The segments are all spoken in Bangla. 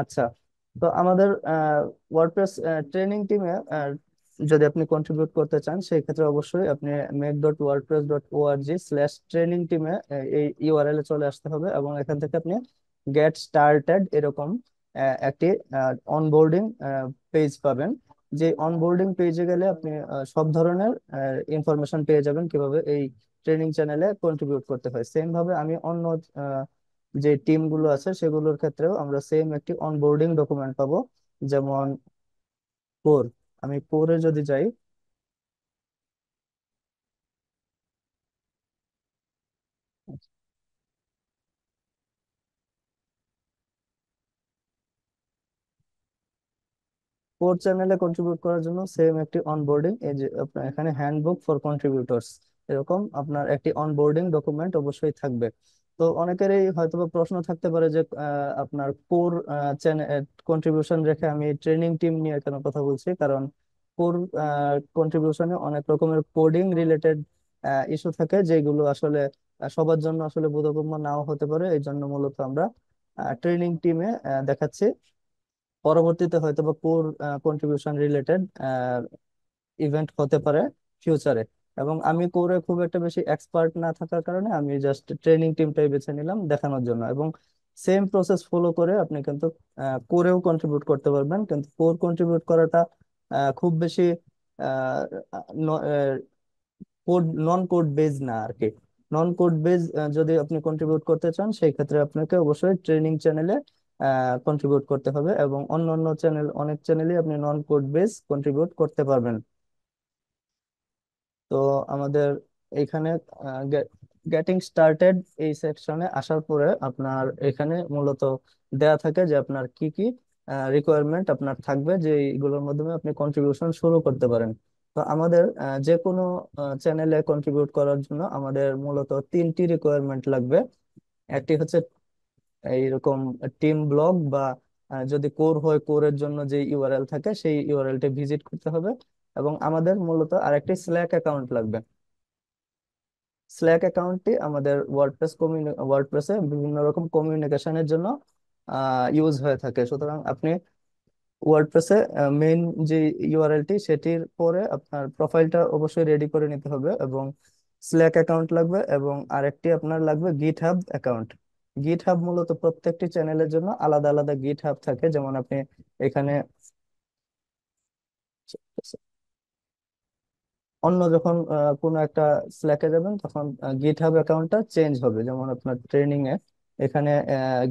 আচ্ছা তো আমাদের ওয়ার্ডপ্রেস ট্রেনিং টিমে যদি আপনি কন্ট্রিবিউট করতে চান সেই ক্ষেত্রে অবশ্যই আপনি make dot WordPress dot org slash training টিমে এই ইউআরএল এ চলে আসতে হবে এবং এখান থেকে আপনি গেট স্টার্টেড এরকম একটি অনবোর্ডিং পেজ পাবেন যে অনবোর্ডিং পেজে গেলে আপনি সব ধরনের ইনফরমেশন পেয়ে যাবেন কিভাবে এই ট্রেনিং চ্যানেলে কন্ট্রিবিউট করতে হয় সেম ভাবে আমি অন্য যে টিম গুলো আছে সেগুলোর ক্ষেত্রেও আমরা সেম একটি অনবোর্ডিং ডকুমেন্ট পাবো যেমন কোর আমি কোরে যদি যাই কোর চ্যানেলে কন্ট্রিবিউট করার জন্য সেম একটি অনবোর্ডিং এই যে আপনার এখানে হ্যান্ডবুক ফর কন্ট্রিবিউটর্স এরকম আপনার একটি অনবোর্ডিং ডকুমেন্ট অবশ্যই থাকবে তো অনেকেরই হয়তো প্রশ্ন থাকতে পারে যে আপনার কোর কন্ট্রিবিউশন রেখে আমি ট্রেনিং টিম নিয়ে কেন কথা বলছি কারণ কোর কন্ট্রিবিউশনে অনেক রকমের কোডিং রিলেটেড ইস্যু থাকে যেগুলো আসলে সবার জন্য আসলে বোধগম্য নাও হতে পারে এই জন্য মূলত আমরা ট্রেনিং টিমে দেখাচ্ছি পরবর্তীতে হয়তো বা কোর কন্ট্রিবিউশন রিলেটেড ইভেন্ট হতে পারে ফিউচারে এবং আমি কোরে খুব একটা বেশি এক্সপার্ট না থাকার কারণে আমি জাস্ট ট্রেনিং টিমটাই বেছে নিলাম দেখানোর জন্য এবং সেম প্রসেস ফলো করে আপনি কিন্তু কোরেও কন্ট্রিবিউট করতে পারবেন কিন্তু কোর কন্ট্রিবিউট করাটা খুব বেশি কোড নন কোড বেজ না আর কি নন কোড বেজ যদি আপনি কন্ট্রিবিউট করতে চান সেই ক্ষেত্রে আপনাকে অবশ্যই ট্রেনিং চ্যানেলে কন্ট্রিবিউট করতে হবে এবং অন্য অন্য চ্যানেল অনেক চ্যানেলে আপনি নন কোড বেজ কন্ট্রিবিউট করতে পারবেন তো আমাদের এখানে গেটিং স্টার্টেড এই সেকশনে আসার পরে আপনার এখানে মূলত দেয়া থাকে যে আপনার কি কি রিকোয়ারমেন্ট আপনার থাকবে যে এইগুলোর মাধ্যমে আপনি কন্ট্রিবিউশন শুরু করতে পারেন তো আমাদের যে কোনো চ্যানেলে কন্ট্রিবিউট করার জন্য আমাদের মূলত তিনটি রিকোয়ারমেন্ট লাগবে একটি হচ্ছে এইরকম টিম ব্লগ বা যদি কোর হয় কোরের জন্য যে ইউআরএল থাকে সেই ইউআরএলটি ভিজিট করতে হবে এবং আমাদের মূলত আরেকটি স্ল্যাক অ্যাকাউন্ট লাগবে স্ল্যাক অ্যাকাউন্টটি আমাদের ওয়ার্ডপ্রেস কমিউনি ওয়ার্ডপ্রেসে বিভিন্ন রকম কমিউনিকেশনের জন্য ইউজ হয়ে থাকে সুতরাং আপনি ওয়ার্ডপ্রেসে মেইন যে ইউআরএলটি সেটির পরে আপনার প্রোফাইলটা অবশ্যই রেডি করে নিতে হবে এবং স্ল্যাক অ্যাকাউন্ট লাগবে এবং আরেকটি আপনার লাগবে গিট হাব অ্যাকাউন্ট গিট হাব মূলত প্রত্যেকটি চ্যানেলের জন্য আলাদা আলাদা গিট হাব থাকে যেমন আপনি এখানে অন্য যখন কোনো একটা স্ল্যাকে যাবেন তখন গিট হাব অ্যাকাউন্টটা চেঞ্জ হবে যেমন আপনার ট্রেনিং এ এখানে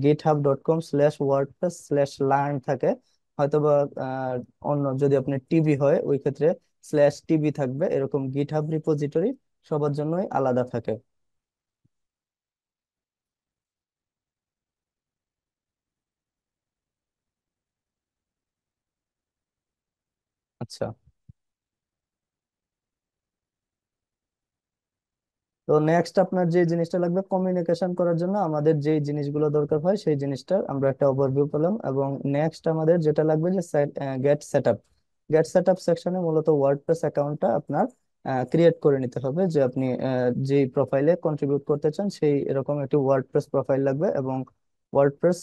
GitHub dot com slash WordPress slash learn থাকে হয়তোবা অন্য যদি আপনার টিভি হয় ওই ক্ষেত্রে স্ল্যাশ টিভি থাকবে এরকম গিট হাব রিপোজিটরি সবার জন্যই আলাদা থাকে আচ্ছা তো নেক্সট আপনার যে জিনিসটা লাগবে কমিউনিকেশন করার জন্য আমাদের যে জিনিসগুলো দরকার হয় সেই জিনিসটা আমরা একটা ওভারভিউ পেলাম এবং নেক্সট আমাদের যেটা লাগবে যে get set up get set up সেকশনে মূলত ওয়ার্ডপ্রেস অ্যাকাউন্টটা আপনার ক্রিয়েট করে নিতে হবে যে আপনি যে প্রোফাইলে কন্ট্রিবিউট করতে চান সেই এরকম একটি ওয়ার্ডপ্রেস প্রোফাইল লাগবে এবং ওয়ার্ডপ্রেস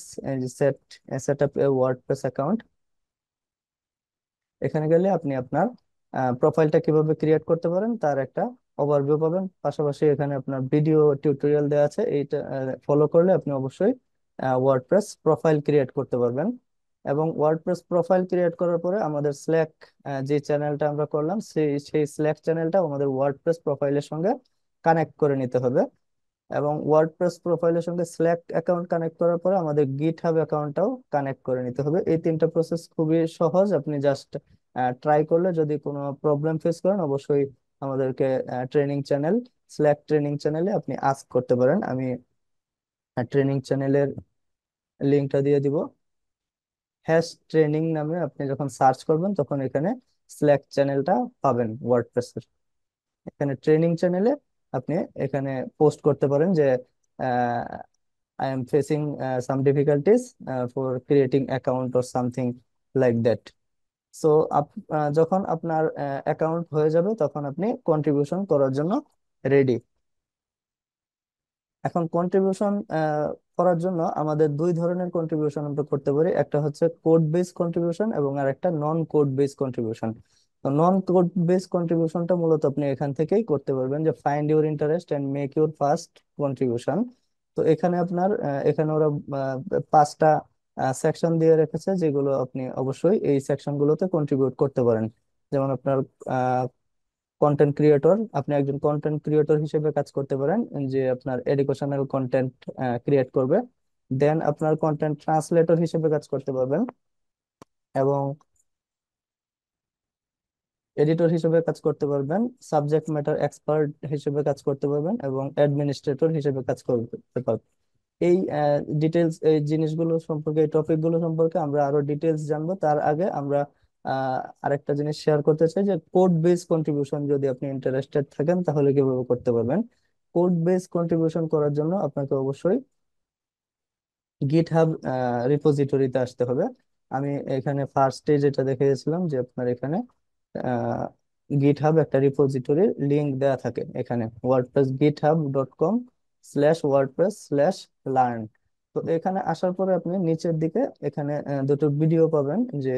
সেট সেট আপ এ ওয়ার্ডপ্রেস অ্যাকাউন্ট এখানে গেলে আপনি আপনার প্রোফাইলটা কিভাবে ক্রিয়েট করতে পারেন তার একটা ওভারভিউ পাবেন পাশাপাশি এখানে আপনার ভিডিও টিউটোরিয়াল দেওয়া আছে এইটা ফলো করলে আপনি অবশ্যই ওয়ার্ডপ্রেস প্রোফাইল ক্রিয়েট করতে পারবেন এবং ওয়ার্ডপ্রেস প্রোফাইল ক্রিয়েট করার পরে আমাদের স্ল্যাক যে চ্যানেলটা আমরা করলাম সেই সেই স্ল্যাক চ্যানেলটা আমাদের ওয়ার্ডপ্রেস প্রোফাইলের সঙ্গে কানেক্ট করে নিতে হবে এবং ওয়ার্ডপ্রেস প্রোফাইলের সঙ্গে স্ল্যাক অ্যাকাউন্ট কানেক্ট করার পরে আমাদের গিট হাব অ্যাকাউন্টটাও কানেক্ট করে নিতে হবে এই তিনটা প্রসেস খুবই সহজ আপনি জাস্ট ট্রাই করলে যদি কোনো প্রবলেম ফেস করেন অবশ্যই আমাদেরকে ট্রেনিং চ্যানেল স্ল্যাক ট্রেনিং চ্যানেলে আপনি আস্ক করতে পারেন আমি ট্রেনিং চ্যানেলের লিঙ্কটা দিয়ে দিব হ্যাশ ট্রেনিং নামে আপনি যখন সার্চ করবেন তখন এখানে স্ল্যাক চ্যানেলটা পাবেন ওয়ার্ডপ্রেসের এখানে ট্রেনিং চ্যানেলে আপনি এখানে পোস্ট করতে পারেন যে I am facing some difficulties for creating account or something like that so যখন আপনার অ্যাকাউন্ট হয়ে যাবে তখন আপনি কন্ট্রিবিউশন করার জন্য রেডি এখন কন্ট্রিবিউশন করার জন্য আমাদের দুই ধরনের কন্ট্রিবিউশন আমরা করতে পারি একটা হচ্ছে কোড বেস কন্ট্রিবিউশন এবং আর একটা নন কোড বেস কন্ট্রিবিউশন তো নন কোড বেস কন্ট্রিবিউশনটা মূলত আপনি এখান থেকেই করতে পারবেন যে find your interest and make your first contribution তো এখানে আপনার এখানে ওরা পাঁচটা সেকশন দিয়ে রেখেছে যেগুলো আপনি অবশ্যই এই সেকশনগুলোতে কন্ট্রিবিউট করতে পারেন যেমন আপনার কন্টেন্ট ক্রিয়েটর আপনি একজন কন্টেন্ট ক্রিয়েটর হিসেবে কাজ করতে পারেন যে আপনার এডুকেশনাল কন্টেন্ট ক্রিয়েট করবে দেন আপনার কন্টেন্ট ট্রান্সলেটর হিসেবে কাজ করতে পারবেন এবং এডিটর হিসেবে কাজ করতে পারবেন সাবজেক্ট ম্যাটার এক্সপার্ট হিসেবে কাজ করতে পারবেন এবং অ্যাডমিনিস্ট্রেটর হিসেবে কাজ করতে পারবেন এই ডিটেলস এই জিনিসগুলো সম্পর্কে এই টপিকগুলো সম্পর্কে আমরা আরো ডিটেলস জানবো তার আগে আমরা আরেকটা জিনিস শেয়ার করতে চাই যে কোড বেস কন্ট্রিবিউশন যদি আপনি ইন্টারেস্টেড থাকেন তাহলে কিভাবে করতে পারবেন কোড বেস কন্ট্রিবিউশন করার জন্য আপনাকে অবশ্যই গিটহাব রিপোজিটরিতে আসতে হবে আমি এখানে ফার্স্টে যেটা দেখে গেছিলাম যে আপনার এখানে গিটহাব একটা রিপোজিটরির লিংক দেওয়া থাকে এখানে WordPress GitHub dot com slash WordPress slash learn তো এখানে আসার পরে আপনি নিচের দিকে এখানে দুটো ভিডিও পাবেন যে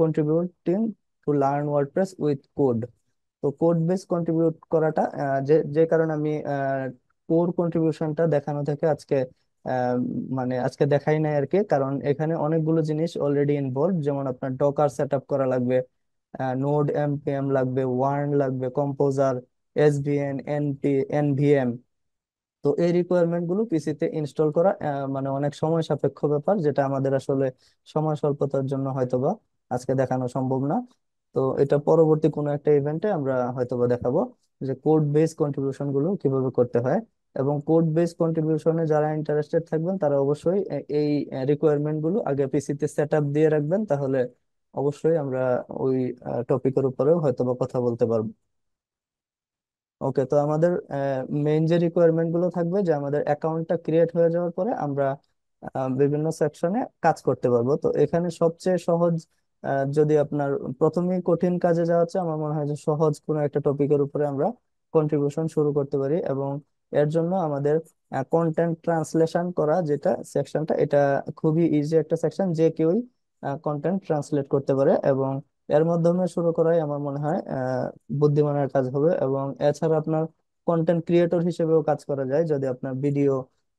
contributing to learn WordPress with code তো কোড বেস কন্ট্রিবিউট করাটা যে যে কারণে আমি কোর কন্ট্রিবিউশনটা দেখানো থেকে আজকে মানে আজকে দেখাই নাই আর কি কারণ এখানে অনেকগুলো জিনিস অলরেডি ইনভলভ যেমন আপনার ডকার সেট আপ করা লাগবে নোড এমপিএম লাগবে ওয়ার্ন লাগবে কম্পোজার এসভিএন এনপি এনভিএম তো এই রিকোয়ারমেন্ট গুলো পিসিতে ইনস্টল করা মানে অনেক সময় সাপেক্ষ ব্যাপার যেটা আমাদের আসলে সময় স্বল্পতার জন্য হয়তোবা আজকে দেখানো সম্ভব না তো এটা পরবর্তী কোনো একটা ইভেন্টে আমরা হয়তোবা দেখাবো যে কোড বেস কন্ট্রিবিউশন গুলো কিভাবে করতে হয় এবং কোড বেস কন্ট্রিবিউশনে যারা ইন্টারেস্টেড থাকবেন তারা অবশ্যই এই রিকোয়ারমেন্ট গুলো আগে পিসিতে সেট আপ দিয়ে রাখবেন তাহলে অবশ্যই আমরা ওই টপিকের উপরেও হয়তোবা কথা বলতে পারবো ওকে তো আমাদের মেইন যে রিকোয়ারমেন্ট গুলো থাকবে যে আমাদের অ্যাকাউন্টটা ক্রিয়েট হয়ে যাওয়ার পরে আমরা বিভিন্ন সেকশনে কাজ করতে পারবো তো এখানে সবচেয়ে সহজ যদি আপনার প্রথমেই কঠিন কাজে যাওয়া হচ্ছে আমার মনে হয় যে সহজ কোনো একটা টপিকের উপরে আমরা কন্ট্রিবিউশন শুরু করতে পারি এবং এর জন্য আমাদের কন্টেন্ট ট্রান্সলেশন করা যেটা সেকশনটা এটা খুবই ইজি একটা সেকশন যে কেউই কন্টেন্ট ট্রান্সলেট করতে পারে এবং এর মাধ্যমে শুরু করাই আমার মনে হয় বুদ্ধিমানের কাজ হবে এবং এছাড়া আপনার কন্টেন্ট ক্রিয়েটর হিসেবেও কাজ করা যায় যদি আপনার ভিডিও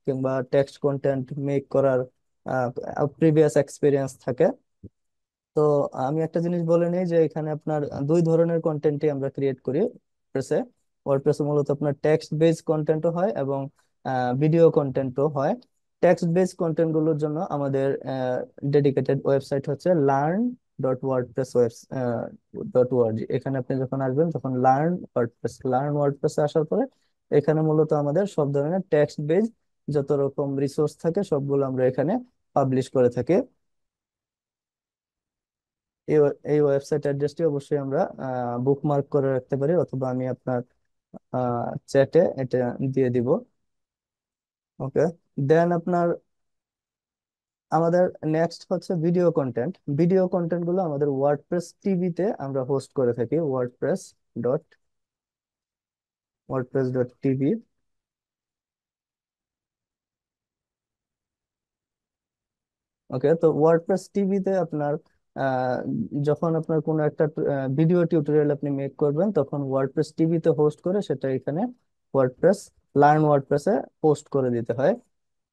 কিংবা টেক্সট কন্টেন্ট মেক করার প্রিভিয়াস এক্সপিরিয়েন্স থাকে তো আমি একটা জিনিস বলে নিই যে এখানে আপনার দুই ধরনের কন্টেন্টই আমরা ক্রিয়েট করি ওয়ার্ডপ্রেসে ওয়ার্ডপ্রেসে মূলত আপনার টেক্সট বেস কন্টেন্টও হয় এবং ভিডিও কন্টেন্টও হয় টেক্সট বেস কন্টেন্ট গুলোর জন্য আমাদের ডেডিকেটেড ওয়েবসাইট হচ্ছে লার্ন ডট ওয়ার্ডপ্রেস ওয়েবস ডট ওআরজি এখানে আপনি যখন আসবেন তখন লার্ন ওয়ার্ডপ্রেস লার্ন ওয়ার্ডপ্রেসে আসার পরে এখানে মূলত আমাদের সব ধরনের টেক্সট বেজ যত রকম রিসোর্স থাকে সবগুলো আমরা এখানে পাবলিশ করে থাকি এই ওয়েবসাইট অ্যাড্রেসটি অবশ্যই আমরা বুকমার্ক করে রাখতে পারি অথবা আমি আপনার চ্যাটে এটা দিয়ে দিব ওকে দেন আপনার আমাদের নেক্সট হচ্ছে ভিডিও কন্টেন্ট ভিডিও কন্টেন্ট গুলো আমাদের ওয়ার্ডপ্রেস টিভিতে আমরা হোস্ট করে থাকি WordPress dot WordPress dot TV okay তো ওয়ার্ডপ্রেস টিভিতে আপনার যখন আপনার কোনো একটা ভিডিও টিউটোরিয়াল আপনি মেক করবেন তখন ওয়ার্ডপ্রেস টিভিতে হোস্ট করে সেটা এখানে ওয়ার্ডপ্রেস লার্ন ওয়ার্ডপ্রেসে পোস্ট করে দিতে হয়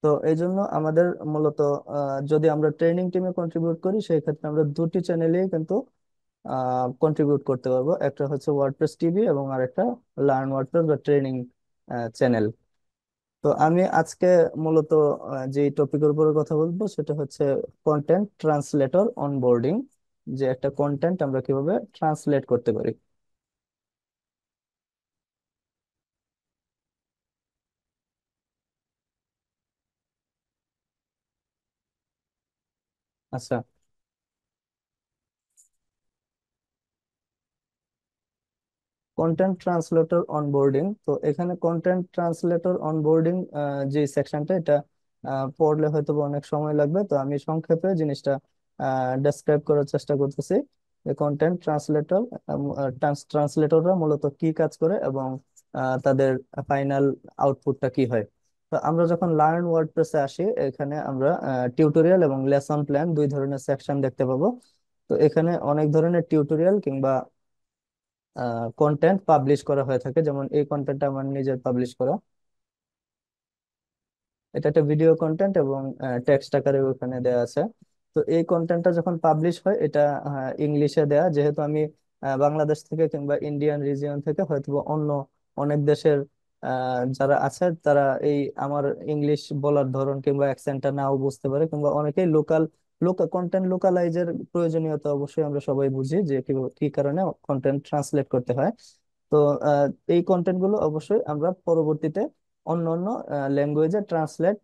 তো এই জন্য আমাদের মূলত যদি আমরা ট্রেনিং টিমে কন্ট্রিবিউট করি সেই ক্ষেত্রে আমরা দুটি চ্যানেলে কিন্তু কন্ট্রিবিউট করতে পারবো একটা হচ্ছে ওয়ার্ডপ্রেস টিভি এবং আরেকটা লার্ন ওয়ার্ডপ্রেস বা ট্রেনিং চ্যানেল তো আমি আজকে মূলত যে টপিকের উপরে কথা বলবো সেটা হচ্ছে কন্টেন্ট ট্রান্সলেটর অনবোর্ডিং যে একটা কন্টেন্ট আমরা কিভাবে ট্রান্সলেট করতে পারি আচ্ছা কন্টেন্ট ট্রান্সলেটর অনবোর্ডিং তো এখানে কন্টেন্ট ট্রান্সলেটর অনবোর্ডিং যে সেকশনটা এটা পড়লে হয়তো অনেক সময় লাগবে তো আমি সংক্ষেপে জিনিসটা ডেসক্রাইব করার চেষ্টা করতেছি কন্টেন্ট ট্রান্সলেটর ট্রান্সলেটররা মূলত কি কাজ করে এবং তাদের ফাইনাল আউটপুটটা কি হয় আমরা যখন লার্ন ওয়ার্ডপ্রেসে আসি এখানে আমরা টিউটোরিয়াল এবং লেসন প্ল্যান দুই ধরনের সেকশন দেখতে পাবো তো এখানে অনেক ধরনের টিউটোরিয়াল কিংবা কন্টেন্ট পাবলিশ করা হয়ে থাকে যেমন এই কন্টেন্টটা আমার নিজের পাবলিশ করা এটা একটা ভিডিও কন্টেন্ট এবং টেক্সট আকারে ওখানে দেওয়া আছে তো এই কন্টেন্টটা যখন পাবলিশ হয় এটা ইংলিশে দেয়া যেহেতু আমি বাংলাদেশ থেকে কিংবা ইন্ডিয়ান রিজিয়ন থেকে হয়তো অন্য অনেক দেশের যারা আছে তারা এই আমার ইংলিশ বলার ধরন কিংবা অ্যাকসেন্টটা নাও বুঝতে পারে কিংবা অনেকেই লোকাল লোকাল কন্টেন্ট লোকালাইজের প্রয়োজনীয়তা অবশ্যই আমরা সবাই বুঝি যে কি কারণে কন্টেন্ট ট্রান্সলেট করতে হয় তো এই কন্টেন্ট গুলো অবশ্যই আমরা পরবর্তীতে অন্য অন্য ল্যাঙ্গুয়েজে ট্রান্সলেট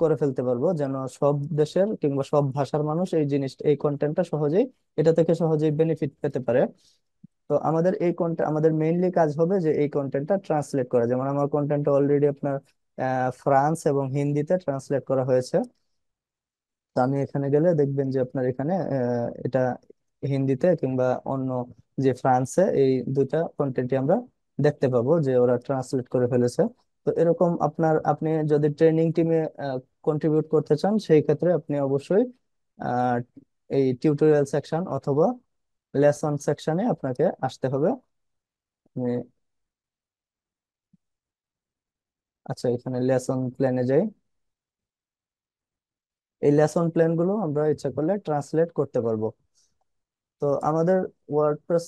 করে ফেলতে পারবো যেন সব দেশের কিংবা সব ভাষার মানুষ এই জিনিস এই কন্টেন্টটা সহজেই এটা থেকে সহজেই বেনিফিট পেতে পারে তো আমাদের এই কন্টেন্ট আমাদের মেইনলি কাজ হবে যে এই কন্টেন্টটা ট্রান্সলেট করা যেমন আমার কন্টেন্টটা অলরেডি আপনার ফ্রান্স এবং হিন্দিতে ট্রান্সলেট করা হয়েছে তো আমি এখানে গেলে দেখবেন যে আপনার এখানে এটা হিন্দিতে কিংবা অন্য যে ফ্রান্সে এই দুটা কন্টেন্টই আমরা দেখতে পাবো যে ওরা ট্রান্সলেট করে ফেলেছে তো এরকম আপনার আপনি যদি ট্রেনিং টিমে কন্ট্রিবিউট করতে চান সেই ক্ষেত্রে আপনি অবশ্যই এই টিউটোরিয়াল সেকশন অথবা লেসন সেকশনে আপনাকে আসতে হবে আচ্ছা এখানে লেসন প্ল্যানে যাই এই লেসন গুলো আমরা ইচ্ছা করলে ট্রান্সলেট করতে পারবো তো আমাদের ওয়ার্ডপ্রেস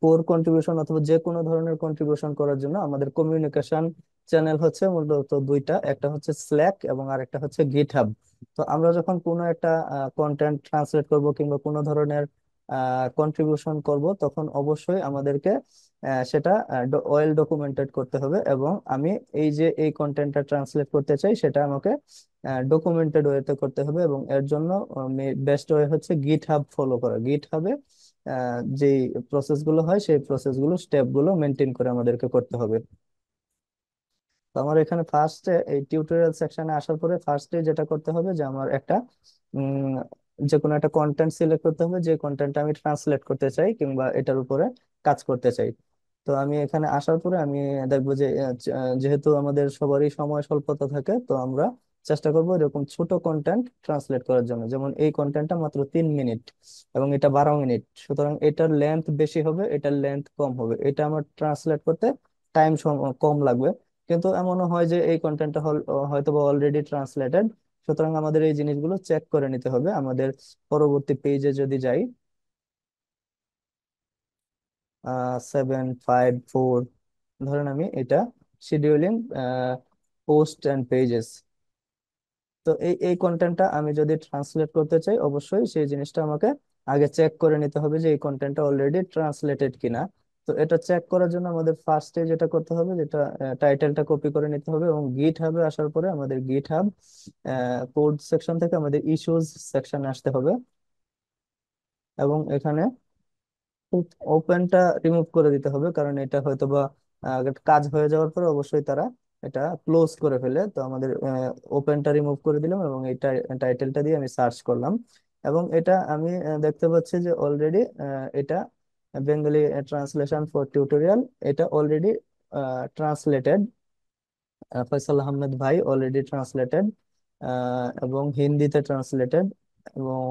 কোর কন্ট্রিবিউশন অথবা যে কোনো ধরনের কন্ট্রিবিউশন করার জন্য আমাদের কমিউনিকেশন চ্যানেল হচ্ছে মূলত দুইটা একটা হচ্ছে স্ল্যাক এবং আর একটা হচ্ছে গিটহাব তো আমরা যখন কোনো একটা কন্টেন্ট ট্রান্সলেট করব কিংবা কোনো ধরনের কন্ট্রিবিউশন করব তখন অবশ্যই আমাদেরকে সেটা ওয়েল ডকুমেন্টেড করতে হবে এবং আমি এই যে এই কন্টেন্টটা ট্রান্সলেট করতে চাই সেটা আমাকে ডকুমেন্টেড ওয়েতে করতে হবে এবং এর জন্য বেস্ট ওয়ে হচ্ছে গিট হাব ফলো করা গিট হাবে যে প্রসেসগুলো হয় সেই প্রসেসগুলো স্টেপগুলো মেনটেন করে আমাদেরকে করতে হবে তো আমার এখানে ফার্স্টে এই টিউটোরিয়াল সেকশনে আসার পরে ফার্স্টে যেটা করতে হবে যে আমার একটা যে কোনো একটা কন্টেন্ট সিলেক্ট করতে হবে যে কন্টেন্টটা আমি ট্রান্সলেট করতে চাই কিংবা এটার উপরে কাজ করতে চাই তো আমি এখানে আসার পরে আমি দেখবো যে যেহেতু আমাদের সবারই সময় স্বল্পতা থাকে তো আমরা চেষ্টা করবো এরকম ছোট কন্টেন্ট ট্রান্সলেট করার জন্য যেমন এই কন্টেন্টটা মাত্র তিন মিনিট এবং এটা বারো মিনিট সুতরাং এটার লেন্থ বেশি হবে এটার লেন্থ কম হবে এটা আমার ট্রান্সলেট করতে টাইম কম লাগবে কিন্তু এমনও হয় যে এই কন্টেন্টটা হয়তো অলরেডি ট্রান্সলেটেড সুতরাং আমাদের এই জিনিসগুলো চেক করে নিতে হবে আমাদের পরবর্তী পেজে যদি যাই সেভেন ফাইভ ফোর ধরেন আমি এটা শিডিউলিং পোস্ট অ্যান্ড পেজেস তো এই এই কন্টেন্টটা আমি যদি ট্রান্সলেট করতে চাই অবশ্যই সেই জিনিসটা আমাকে আগে চেক করে নিতে হবে যে এই কন্টেন্টটা অলরেডি ট্রান্সলেটেড কিনা তো এটা চেক করার জন্য আমাদের ফার্স্টে যেটা করতে হবে যেটা টাইটেলটা কপি করে নিতে হবে এবং গিট হাবে আসার পরে আমাদের গিট হাব কোড সেকশন থেকে আমাদের ইস্যুজ সেকশনে আসতে হবে এবং এখানে ওপেনটা রিমুভ করে দিতে হবে কারণ এটা হয়তো বা কাজ হয়ে যাওয়ার পরে অবশ্যই তারা এটা ক্লোজ করে ফেলে তো আমাদের ওপেনটা রিমুভ করে দিলাম এবং এই টাইটেলটা দিয়ে আমি সার্চ করলাম এবং এটা আমি দেখতে পাচ্ছি যে অলরেডি এটা বেঙ্গলি ট্রান্সলেশন ফর টিউটোরিয়াল এটা অলরেডি ট্রান্সলেটেড ফয়সাল আহমেদ ভাই অলরেডি ট্রান্সলেটেড এবং হিন্দিতে ট্রান্সলেটেড এবং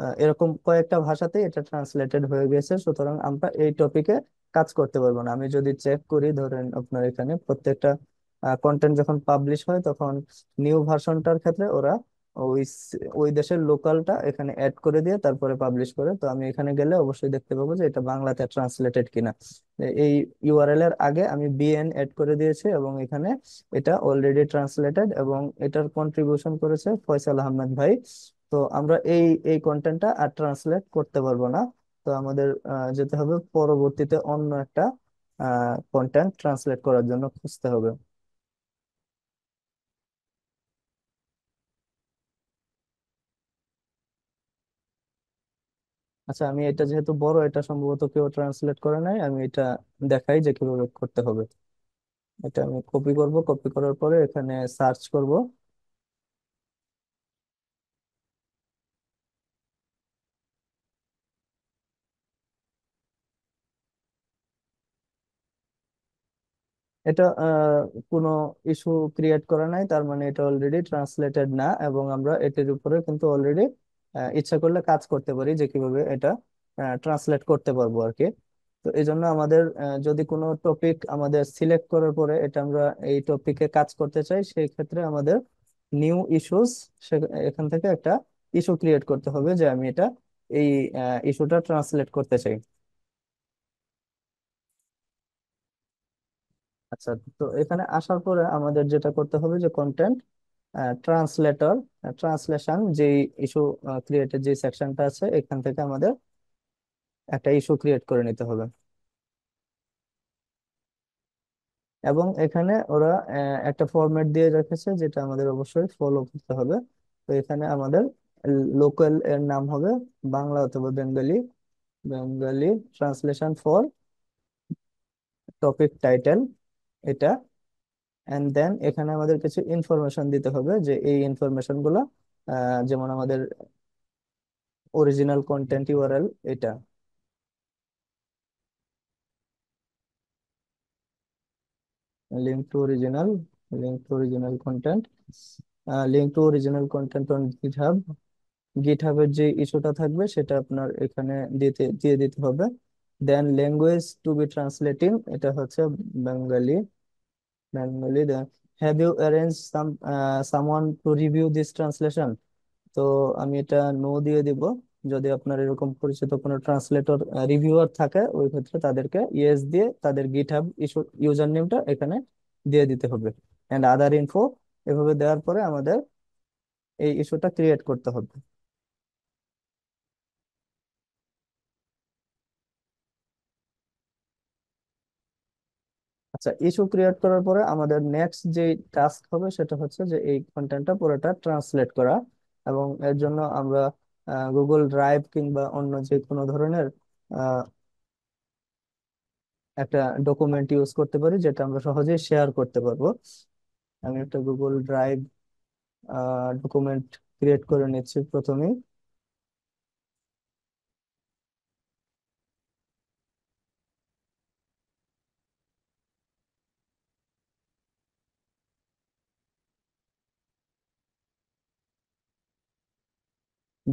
uh, এরকম কয়েকটা ভাষাতে এটা ট্রান্সলেটেড হয়ে গেছে সুতরাং আমরা এই টপিকে কাজ করতে পারবো না আমি যদি চেক করি ধরেন আপনার এখানে প্রত্যেকটা কন্টেন্ট uh, যখন পাবলিশ হয় তখন নিউ ভার্সনটার ক্ষেত্রে ওরা ওই ওই দেশের লোকালটা এখানে অ্যাড করে দিয়ে তারপরে পাবলিশ করে তো আমি এখানে গেলে অবশ্যই দেখতে পাবো যে এটা বাংলাতে ট্রান্সলেটেড কিনা এই ইউআরএল এর আগে আমি বিএন অ্যাড করে দিয়েছি এবং এখানে এটা অলরেডি ট্রান্সলেটেড এবং এটার কন্ট্রিবিউশন করেছে ফয়সাল আহমেদ ভাই তো আমরা এই এই কন্টেন্টটা আর ট্রান্সলেট করতে পারবো না তো আমাদের যেতে হবে পরবর্তীতে অন্য একটা কন্টেন্ট ট্রান্সলেট করার জন্য খুঁজতে হবে আচ্ছা আমি এটা যেহেতু বড় এটা সম্ভবত কেউ ট্রান্সলেট করে নাই আমি এটা দেখাই যে কিভাবে করতে হবে এটা আমি কপি করব কপি করার পরে এখানে সার্চ করব এটা কোনো ইস্যু ক্রিয়েট করা নাই তার মানে এটা অলরেডি ট্রান্সলেটেড না এবং আমরা এটির উপরে কিন্তু অলরেডি ইচ্ছা করলে কাজ করতে পারি যে কিভাবে এটা ট্রান্সলেট করতে পারবো আর কি তো এই জন্য আমাদের যদি কোনো টপিক আমাদের সিলেক্ট করার পরে এটা আমরা এই টপিকে কাজ করতে চাই সেই ক্ষেত্রে আমাদের নিউ ইস্যুস এখান থেকে একটা ইস্যু ক্রিয়েট করতে হবে যে আমি এটা এই ইস্যুটা ট্রান্সলেট করতে চাই আচ্ছা তো এখানে আসার পরে আমাদের যেটা করতে হবে যে কন্টেন্ট ট্রান্সলেটর ট্রান্সলেশন যে ইস্যু ক্রিয়েটের যে সেকশনটা আছে এখান থেকে আমাদের একটা ইস্যু ক্রিয়েট করে নিতে হবে এবং এখানে ওরা একটা ফরম্যাট দিয়ে রেখেছে যেটা আমাদের অবশ্যই ফলো করতে হবে তো এখানে আমাদের লোকাল এর নাম হবে বাংলা অথবা Bengali Bengali translation for topic title এটা অ্যান্ড দেন এখানে আমাদের কিছু ইনফরমেশন দিতে হবে যে এই ইনফরমেশন গুলা যেমন আমাদের অরিজিনাল কন্টেন্ট ইউআরএল এটা link to original link to original content link to original content on GitHub গিটহাবের যে ইস্যুটা থাকবে সেটা আপনার এখানে দিতে দিয়ে দিতে হবে then language to be translating এটা হচ্ছে Bengali manually have you arrange some someone to review this translation তো আমি এটা নো দিয়ে দিব যদি আপনার এরকম পরিচিত কোনো ট্রান্সলেটর রিভিউয়ার uh, থাকে ওই ক্ষেত্রে তাদেরকে ইয়েস দিয়ে তাদের গিট হাব ইস্যু ইউজার নেমটা এখানে দিয়ে দিতে হবে অ্যান্ড আদার ইনফো এভাবে দেওয়ার পরে আমাদের এই ইস্যুটা ক্রিয়েট করতে হবে আচ্ছা ইস্যু ক্রিয়েট করার পরে আমাদের নেক্সট যে টাস্ক হবে সেটা হচ্ছে যে এই কন্টেন্টটা পুরোটা ট্রান্সলেট করা এবং এর জন্য আমরা গুগল ড্রাইভ কিংবা অন্য যে কোনো ধরনের একটা ডকুমেন্ট ইউজ করতে পারি যেটা আমরা সহজেই শেয়ার করতে পারবো আমি একটা গুগল ড্রাইভ ডকুমেন্ট ক্রিয়েট করে নিচ্ছি প্রথমেই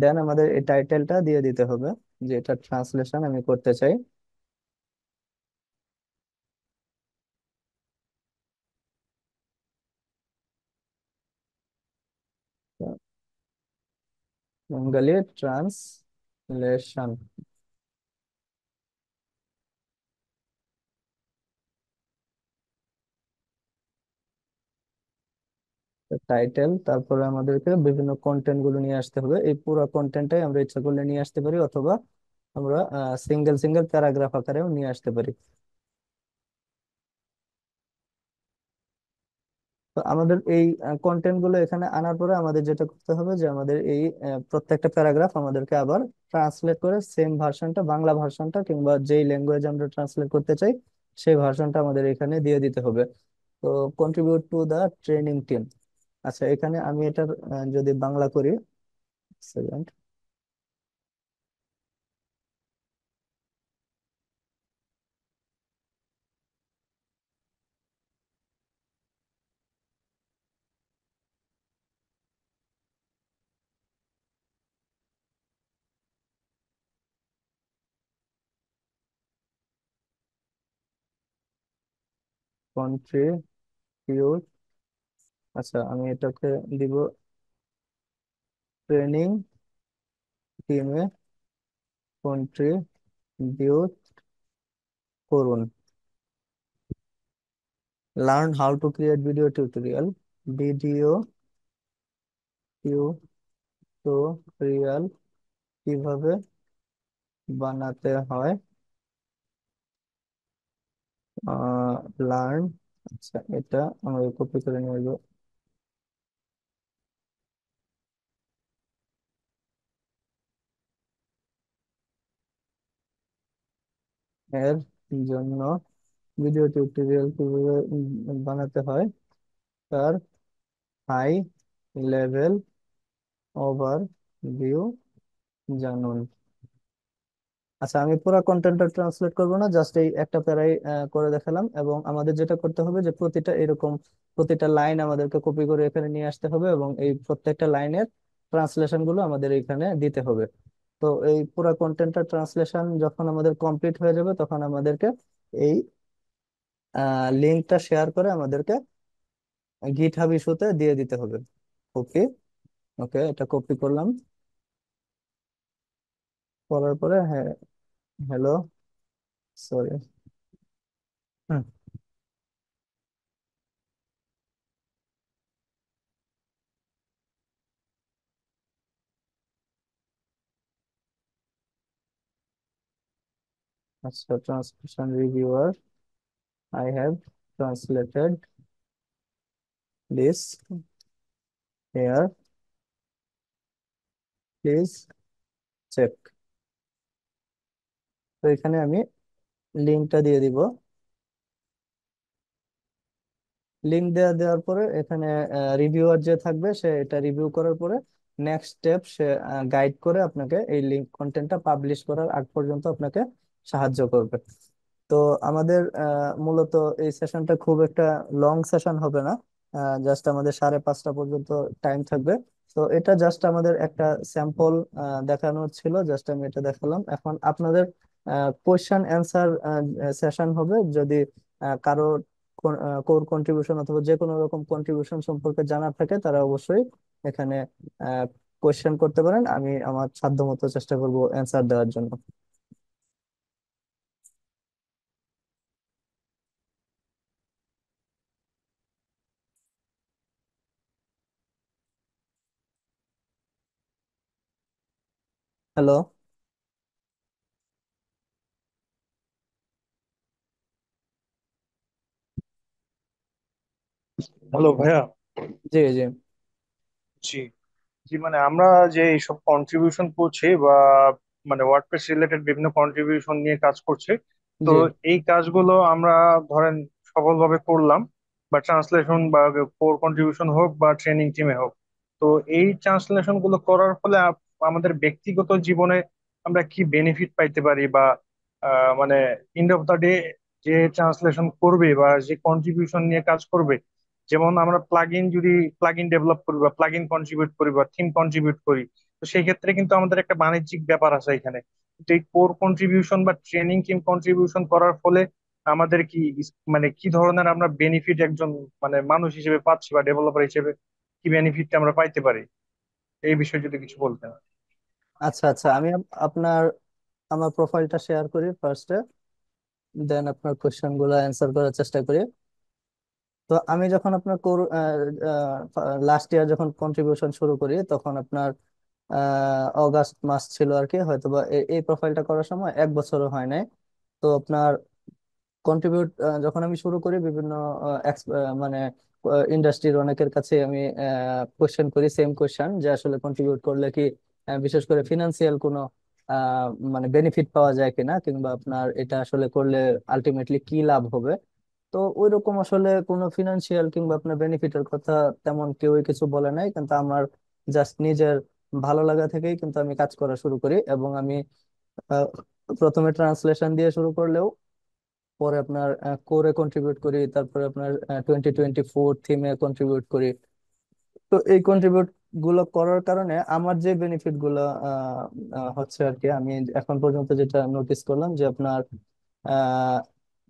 দেন আমাদের এই টাইটেলটা দিয়ে দিতে হবে যে এটা ট্রান্সলেশন আমি করতে চাই বেঙ্গলি ট্রান্সলেশন টাইটেল তারপরে আমাদেরকে বিভিন্ন কন্টেন্ট গুলো নিয়ে আসতে হবে এই পুরো কন্টেন্টটাই আমরা ইচ্ছা করলে নিয়ে আসতে পারি অথবা আমরা সিঙ্গেল সিঙ্গেল প্যারাগ্রাফ আকারেও নিয়ে আসতে পারি তো আমাদের এই কন্টেন্ট গুলো এখানে আনার পরে আমাদের যেটা করতে হবে যে আমাদের এই প্রত্যেকটা প্যারাগ্রাফ আমাদেরকে আবার ট্রান্সলেট করে সেম ভার্সনটা বাংলা ভার্সনটা কিংবা যেই ল্যাঙ্গুয়েজ আমরা ট্রান্সলেট করতে চাই সেই ভার্সনটা আমাদের এখানে দিয়ে দিতে হবে তো contribute to the training team আচ্ছা এখানে আমি এটার যদি বাংলা করি সেকেন্ড কন্ট্রি youth, আচ্ছা আমি এটাকে দিব ট্রেনিং টিমে কন্ট্রিবিউট করুন learn how to create video tutorial video tutorial কিভাবে বানাতে হয় লার্ন আচ্ছা এটা আমরা কপি করে নিয়ে এর জন্য ভিডিও টিউটোরিয়াল কিভাবে বানাতে হয় তার হাই লেভেল ওভার ভিউ জানুন আচ্ছা আমি পুরো কন্টেন্টটা ট্রান্সলেট করব না জাস্ট এই একটা প্যারাই করে দেখালাম এবং আমাদের যেটা করতে হবে যে প্রতিটা এরকম প্রতিটা লাইন আমাদেরকে কপি করে এখানে নিয়ে আসতে হবে এবং এই প্রত্যেকটা লাইনের ট্রান্সলেশন গুলো আমাদের এখানে দিতে হবে তো এই পুরো কন্টেন্টটা ট্রান্সলেশন যখন আমাদের কমপ্লিট হয়ে যাবে তখন আমাদেরকে এই লিঙ্কটা শেয়ার করে আমাদেরকে গিট হাব ইস্যুতে দিয়ে দিতে হবে কপি ওকে এটা কপি করলাম করার পরে হ্যাঁ হ্যালো সরি হুম আচ্ছা translation reviewer I have translated this here please check তো এখানে আমি লিঙ্কটা দিয়ে দিব লিঙ্ক দেওয়া দেওয়ার পরে এখানে রিভিউয়ার যে থাকবে সে এটা রিভিউ করার পরে নেক্সট স্টেপ সে গাইড করে আপনাকে এই লিঙ্ক কন্টেন্টটা পাবলিশ করার আগ পর্যন্ত আপনাকে সাহায্য করবে তো আমাদের মূলত এই সেশনটা খুব একটা লং সেশন হবে না জাস্ট আমাদের সাড়ে পাঁচটা পর্যন্ত টাইম থাকবে তো এটা জাস্ট আমাদের একটা স্যাম্পল দেখানোর ছিল জাস্ট আমি এটা দেখালাম এখন আপনাদের কোয়েশ্চেন অ্যান্সার সেশন হবে যদি কারো কোর কন্ট্রিবিউশন অথবা যে কোনো রকম কন্ট্রিবিউশন সম্পর্কে জানা থাকে তারা অবশ্যই এখানে কোয়েশ্চেন করতে পারেন আমি আমার সাধ্যমতো চেষ্টা করব অ্যান্সার দেওয়ার জন্য হ্যালো হ্যালো ভাইয়া জি জি জি জি মানে আমরা যে এইসব কন্ট্রিবিউশন করছি বা মানে ওয়ার্ডপ্রেস রিলেটেড বিভিন্ন কন্ট্রিবিউশন নিয়ে কাজ করছি তো জি এই কাজগুলো আমরা ধরেন সফলভাবে করলাম বা ট্রান্সলেশন বা কোর কন্ট্রিবিউশন হোক বা ট্রেনিং টিমে হোক তো এই ট্রান্সলেশন গুলো করার ফলে আমাদের ব্যক্তিগত জীবনে আমরা কি বেনিফিট পাইতে পারি বা মানে ইন্ড অফ দ্য ডে যে ট্রান্সলেশন করবে বা যে কন্ট্রিবিউশন নিয়ে কাজ করবে যেমন আমরা প্লাগ ইন যদি প্লাগ ইন ডেভেলপ করি বা প্লাগ ইন কন্ট্রিবিউট করি বা থিম কন্ট্রিবিউট করি তো সেই ক্ষেত্রে কিন্তু আমাদের একটা বাণিজ্যিক ব্যাপার আছে এখানে এই কোর কন্ট্রিবিউশন বা ট্রেনিং থিম কন্ট্রিবিউশন করার ফলে আমাদের কি মানে কি ধরনের আমরা বেনিফিট একজন মানে মানুষ হিসেবে পাচ্ছি বা ডেভেলপার হিসেবে কি বেনিফিটটা আমরা পাইতে পারি এই বিষয়ে যদি কিছু বলতে হয় আচ্ছা আচ্ছা আমি আপনার আমার প্রোফাইলটা শেয়ার করি ফার্স্টে দেন আপনার কোয়েশ্চেন গুলো অ্যান্সার করার চেষ্টা করি তো আমি যখন আপনার লাস্ট ইয়ার যখন কন্ট্রিবিউশন শুরু করি তখন আপনার আহ, অগাস্ট মাস ছিল আর কি হয়তোবা বা এই প্রোফাইলটা করার সময় এক বছরও হয় নাই তো আপনার কন্ট্রিবিউট যখন আমি শুরু করি বিভিন্ন আহ, মানে ইন্ডাস্ট্রির অনেকের কাছে আমি কোয়েশ্চেন করি সেম কোয়েশ্চেন যে আসলে কন্ট্রিবিউট করলে কি বিশেষ করে ফিনান্সিয়াল কোনো মানে বেনিফিট পাওয়া যায় কিনা কিংবা আপনার এটা আসলে করলে আলটিমেটলি কি লাভ হবে তো ওই রকম আসলে কোনো ফিনান্সিয়াল কিংবা আপনার বেনিফিটের কথা তেমন কেউই কিছু বলে নাই কিন্তু আমার জাস্ট নিজের ভালো লাগা থেকেই কিন্তু আমি কাজ করা শুরু করি এবং আমি প্রথমে ট্রান্সলেশন দিয়ে শুরু করলেও পরে আপনার কোরে কন্ট্রিবিউট করি তারপরে আপনার টোয়েন্টি টোয়েন্টি ফোর থিমে কন্ট্রিবিউট করি তো এই কন্ট্রিবিউট গুলো করার কারণে আমার যে বেনিফিট গুলো হচ্ছে আর কি আমি এখন পর্যন্ত যেটা নোটিস করলাম যে আপনার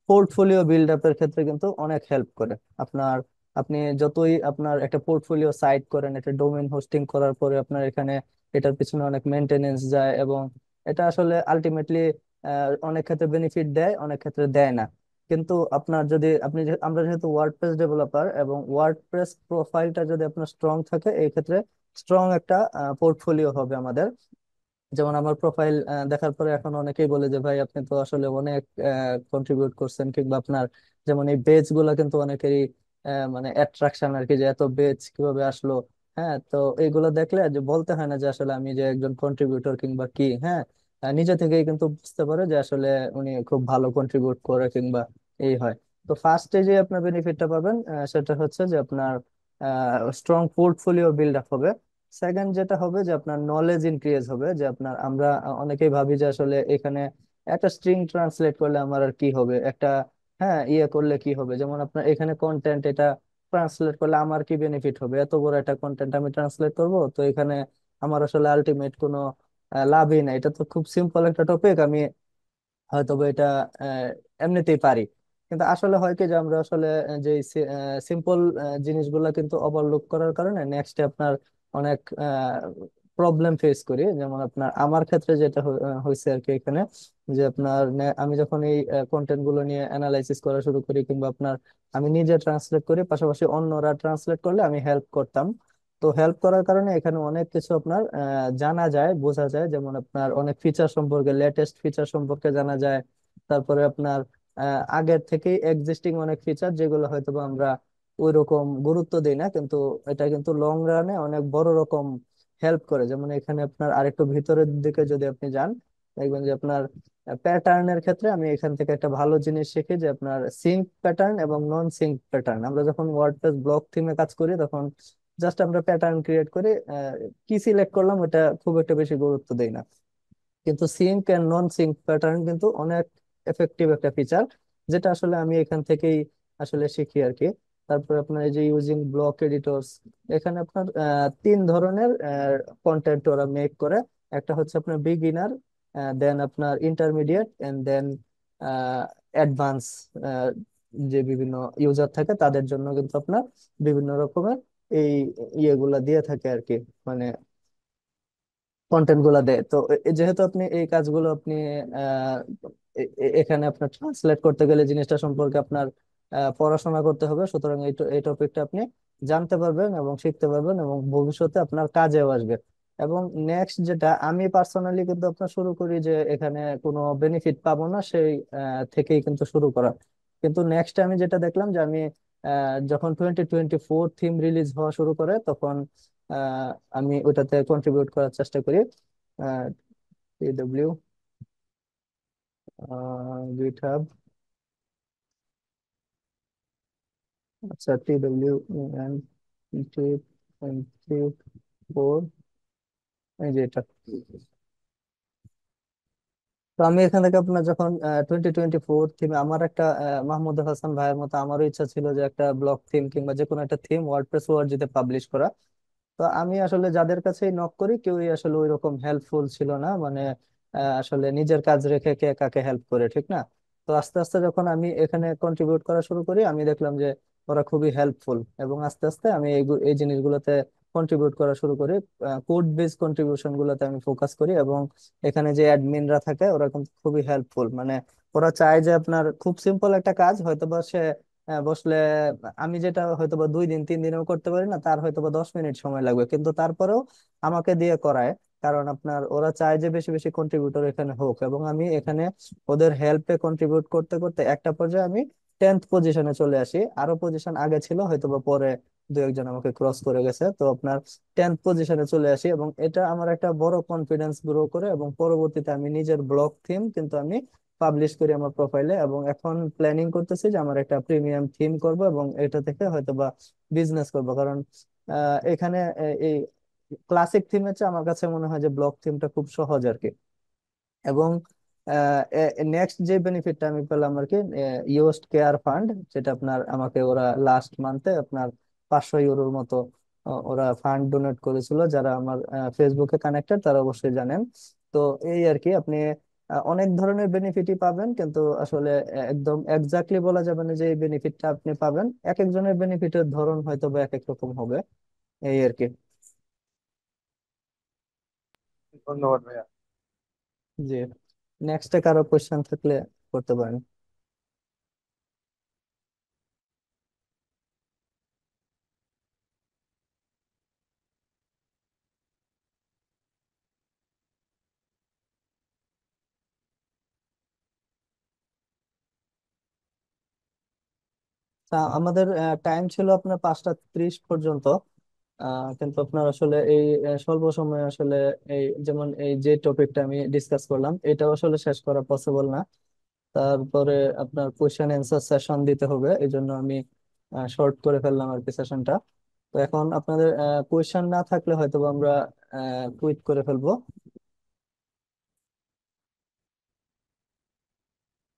পোর্টফোলিও বিল্ড আপ এর ক্ষেত্রে কিন্তু অনেক হেল্প করে আপনার আপনি যতই আপনার একটা পোর্টফোলিও সাইট করেন একটা ডোমেন হোস্টিং করার পরে আপনার এখানে এটার পিছনে অনেক মেনটেনেন্স যায় এবং এটা আসলে আলটিমেটলি অনেক ক্ষেত্রে বেনিফিট দেয় অনেক ক্ষেত্রে দেয় না কিন্তু আপনার যদি আপনি আমরা যেহেতু ওয়ার্ডপ্রেস ডেভেলপার এবং ওয়ার্ডপ্রেস প্রোফাইলটা যদি আপনার স্ট্রং থাকে এই ক্ষেত্রে স্ট্রং একটা পোর্টফোলিও হবে আমাদের যেমন আমার প্রোফাইল দেখার পরে এখন অনেকেই বলে যে ভাই আপনি তো আসলে অনেক কন্ট্রিবিউট করছেন কিংবা আপনার যেমন এই বেজ গুলা কিন্তু অনেকেরই মানে অ্যাট্রাকশন আর কি যে এত বেজ কিভাবে আসলো হ্যাঁ তো এইগুলো দেখলে যে বলতে হয় না যে আসলে আমি যে একজন কন্ট্রিবিউটর কিংবা কি হ্যাঁ নিজে থেকেই কিন্তু বুঝতে পারে যে আসলে উনি খুব ভালো কন্ট্রিবিউট করে কিংবা এই হয় তো ফার্স্টে যে আপনার বেনিফিটটা পাবেন সেটা হচ্ছে যে আপনার স্ট্রং পোর্টফোলিও বিল্ড আপ হবে সেকেন্ড যেটা হবে যে আপনার নলেজ ইনক্রিজ হবে যে আপনার আমরা অনেকেই ভাবি যে আসলে এখানে একটা স্ট্রিং ট্রান্সলেট করলে আমার আর কি হবে একটা হ্যাঁ ইয়ে করলে কি হবে যেমন আপনার এখানে কন্টেন্ট এটা ট্রান্সলেট করলে আমার কি বেনিফিট হবে এত বড় একটা কন্টেন্ট আমি ট্রান্সলেট করব তো এখানে আমার আসলে আলটিমেট কোনো লাভই না এটা তো খুব সিম্পল একটা টপিক আমি হয়তো এটা এমনিতেই পারি কিন্তু আসলে হয় কি যে আমরা আসলে যে সিম্পল জিনিসগুলো কিন্তু ওভারলুক করার কারণে নেক্সট আপনার অনেক প্রবলেম ফেস করি যেমন আপনার আমার ক্ষেত্রে যেটা হয়েছে আর কি এখানে যে আপনার আমি যখন এই কন্টেন্ট গুলো নিয়ে অ্যানালাইসিস করা শুরু করি কিংবা আপনার আমি নিজে ট্রান্সলেট করি পাশাপাশি অন্যরা ট্রান্সলেট করলে আমি হেল্প করতাম তো হেল্প করার কারণে এখানে অনেক কিছু আপনার জানা যায় বোঝা যায় যেমন আপনার অনেক ফিচার সম্পর্কে লেটেস্ট ফিচার সম্পর্কে জানা যায় তারপরে আপনার আগের থেকে এক্সিস্টিং অনেক ফিচার যেগুলো হয়তো আমরা ওই রকম গুরুত্ব দিই না কিন্তু এটা কিন্তু লং রানে অনেক বড় রকম হেল্প করে যেমন এখানে আপনার আরেকটু ভিতরের দিকে যদি আপনি যান দেখবেন যে আপনার প্যাটার্নের ক্ষেত্রে আমি এখান থেকে একটা ভালো জিনিস শিখি যে আপনার সিঙ্ক প্যাটার্ন এবং নন সিঙ্ক প্যাটার্ন আমরা যখন ওয়ার্ডপ্রেস ব্লক থিমে কাজ করি তখন জাস্ট আমরা প্যাটার্ন ক্রিয়েট করে কি সিলেক্ট করলাম ওটা খুব একটা বেশি গুরুত্ব দেই না কিন্তু sync and non sync pattern কিন্তু অনেক এফেক্টিভ একটা ফিচার যেটা আসলে আমি এখান থেকেই আসলে শিখি আর কি তারপর আপনার এই যে ইউজিং ব্লক এডিটরস এখানে আপনার তিন ধরনের কন্টেন্ট ওরা মেক করে একটা হচ্ছে আপনার বিগিনার দেন আপনার ইন্টারমিডিয়েট এন্ড দেন অ্যাডভান্স যে বিভিন্ন ইউজার থাকে তাদের জন্য কিন্তু আপনার বিভিন্ন রকমের এই ইয়েগুলা দিয়ে থাকে আর কি মানে কন্টেন্ট গুলা দেয় তো যেহেতু আপনি এই কাজগুলো আপনি এখানে আপনার ট্রান্সলেট করতে গেলে জিনিসটা সম্পর্কে আপনার পড়াশোনা করতে হবে সুতরাং এই টপিকটা আপনি জানতে পারবেন এবং শিখতে পারবেন এবং ভবিষ্যতে আপনার কাজেও আসবে এবং নেক্সট যেটা আমি পার্সোনালি কিন্তু আপনার শুরু করি যে এখানে কোনো বেনিফিট পাবো না সেই থেকেই কিন্তু শুরু করা কিন্তু নেক্সট আমি যেটা দেখলাম যে আমি যখন twenty twenty four theme release হওয়া শুরু করে তখন আমি ওটাতে কন্ট্রিবিউট করার চেষ্টা করি পিডব্লিউ গিটহাব আচ্ছা পিডব্লিউ টোয়েন্টি ফোর এই যে এটা তো আমি এখান থেকে আপনার যখন টোয়েন্টি টোয়েন্টি ফোর থিমে আমার একটা মাহমুদ হাসান ভাইয়ের মতো আমারও ইচ্ছা ছিল যে একটা ব্লগ থিম কিংবা যে কোনো একটা থিম ওয়ার্ডপ্রেস ওয়ার্ডজিতে পাবলিশ করা তো আমি আসলে যাদের কাছেই নক করি কেউই আসলে ওই রকম হেল্পফুল ছিল না মানে আসলে নিজের কাজ রেখে কে কাকে হেল্প করে ঠিক না তো আস্তে আস্তে যখন আমি এখানে কন্ট্রিবিউট করা শুরু করি আমি দেখলাম যে ওরা খুবই হেল্পফুল এবং আস্তে আস্তে আমি এই জিনিসগুলোতে কন্ট্রিবিউট করা শুরু করি কোড বেস কন্ট্রিবিউশন গুলোতে আমি ফোকাস করি এবং এখানে যে অ্যাডমিনরা থাকে ওরা কিন্তু খুবই হেল্পফুল মানে ওরা চায় যে আপনার খুব সিম্পল একটা কাজ হয়তোবা সে বসলে আমি যেটা হয়তোবা দুই দিন তিন দিনেও করতে পারি না তার হয়তোবা দশ মিনিট সময় লাগবে কিন্তু তারপরেও আমাকে দিয়ে করায় কারণ আপনার ওরা চায় যে বেশি বেশি কন্ট্রিবিউটর এখানে হোক এবং আমি এখানে ওদের হেল্পে কন্ট্রিবিউট করতে করতে একটা পর্যায়ে আমি টেন্থ পজিশনে চলে আসি আরো পজিশন আগে ছিল হয়তোবা পরে দু একজন আমাকে ক্রস করে গেছে তো আপনার টেন্থ পজিশনে চলে আসি এবং এটা আমার একটা বড় কনফিডেন্স গ্রো করে এবং পরবর্তীতে আমি নিজের ব্লগ থিম কিন্তু আমি পাবলিশ করি আমার প্রোফাইলে এবং এখন প্ল্যানিং করতেছি যে আমার একটা প্রিমিয়াম থিম করব এবং এটা থেকে হয়তো বা বিজনেস করব কারণ এখানে এই ক্লাসিক থিম হচ্ছে আমার কাছে মনে হয় যে ব্লগ থিমটা খুব সহজ আর কি এবং নেক্সট যে বেনিফিটটা আমি পেলাম আর কি ইয়োস্ট কেয়ার ফান্ড যেটা আপনার আমাকে ওরা লাস্ট মান্থে আপনার পাঁচশো ইউরোর মতো ওরা ফান্ড ডোনেট করেছিল যারা আমার ফেসবুকে কানেক্টেড তারা অবশ্যই জানেন তো এই আর কি আপনি অনেক ধরনের বেনিফিটই পাবেন কিন্তু আসলে একদম একজাক্টলি বলা যাবে না যে এই বেনিফিটটা আপনি পাবেন এক একজনের বেনিফিটের ধরন হয়তো বা এক এক রকম হবে এই আর কি ধন্যবাদ ভাইয়া জি নেক্সটে কারো কোয়েশ্চেন থাকলে করতে পারেন তা আমাদের টাইম ছিল আপনার পাঁচটা ত্রিশ পর্যন্ত কিন্তু আপনার আসলে এই স্বল্প সময়ে আসলে এই যেমন এই যে টপিকটা আমি ডিসকাস করলাম এটা আসলে শেষ করা পসিবল না তারপরে আপনার কোয়েশ্চেন অ্যান্সার সেশন দিতে হবে এই জন্য আমি শর্ট করে ফেললাম আর কি সেশনটা তো এখন আপনাদের কোয়েশ্চেন না থাকলে হয়তো আমরা কুইট করে ফেলবো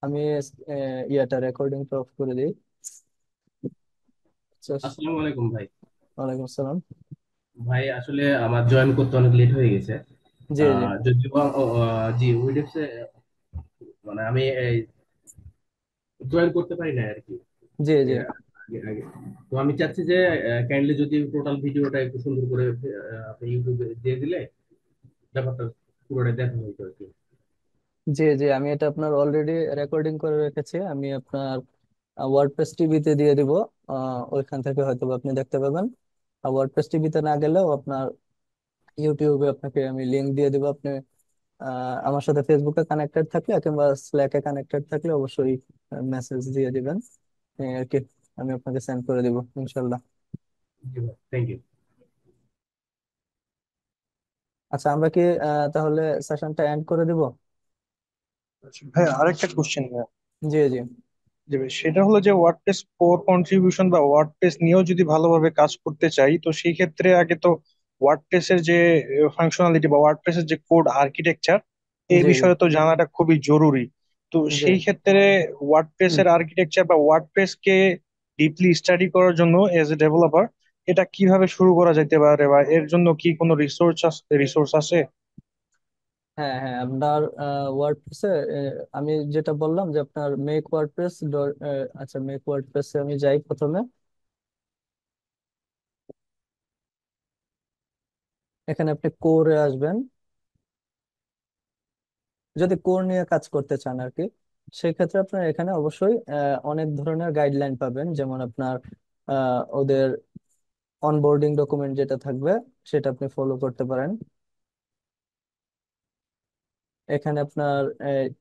আমি ইয়াটা রেকর্ডিংটা অফ করে দিই আসসালামু আলাইকুম ভাই ওয়ালাইকুম আসসালাম ভাই আসলে আমার জয়েন করতে অনেক লেট হয়ে গেছে জি জি জি উইডেপসে মানে আমি জয়েন করতে পারি না আর কি জি জি তো আমি চাচ্ছি যে কাইন্ডলি যদি টোটাল ভিডিওটা একটু সুন্দর করে আপনি ইউটিউবে দিয়ে দিলে ব্যাপারটা পুরোটা দেখা হইতো আর কি জি জি আমি এটা আপনার অলরেডি রেকর্ডিং করে রেখেছি আমি আপনার ওয়ার্ডপ্রেস টিভিতে দিয়ে দিব ওইখান থেকে হয়তো আপনি দেখতে পাবেন আর ওয়ার্ডপ্রেস টিভিতে না গেলেও আপনার ইউটিউবে আপনাকে আমি লিঙ্ক দিয়ে দিব আপনি আমার সাথে ফেসবুকে কানেক্টেড থাকলে কিংবা স্ল্যাকে কানেক্টেড থাকলে অবশ্যই মেসেজ দিয়ে দিবেন আর কি আমি আপনাকে সেন্ড করে দিব ইনশাল্লাহ থ্যাংক ইউ আচ্ছা আমরা কি তাহলে সেশনটা এন্ড করে দিব ভাই আরেকটা কোশ্চেন জি জি দেবে সেটা হলো যে ওয়ার্ডপ্রেস কোর কন্ট্রিবিউশন বা ওয়ার্ডপ্রেস নিয়েও যদি ভালোভাবে কাজ করতে চাই তো সেই ক্ষেত্রে আগে তো ওয়ার্ডপ্রেসের যে ফাংশনালিটি বা ওয়ার্ডপ্রেসের যে কোড আর্কিটেকচার এই বিষয়ে তো জানাটা খুবই জরুরি তো সেই ক্ষেত্রে ওয়ার্ডপ্রেসের আর্কিটেকচার বা কে ডিপলি স্টাডি করার জন্য এজ এ ডেভেলপার এটা কিভাবে শুরু করা যেতে পারে বা এর জন্য কি কোনো রিসোর্স রিসোর্স আছে হ্যাঁ হ্যাঁ আপনার এ আমি যেটা বললাম যে আপনার মেক ওয়ার্ডপ্রেস আচ্ছা মেক এ আমি যাই প্রথমে এখানে আপনি কোরে আসবেন যদি কোর নিয়ে কাজ করতে চান আর কি সেক্ষেত্রে আপনার এখানে অবশ্যই অনেক ধরনের গাইডলাইন পাবেন যেমন আপনার ওদের অনবোর্ডিং ডকুমেন্ট যেটা থাকবে সেটা আপনি ফলো করতে পারেন এখানে আপনার